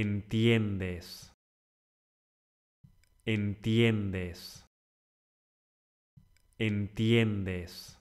entiendes, entiendes, entiendes.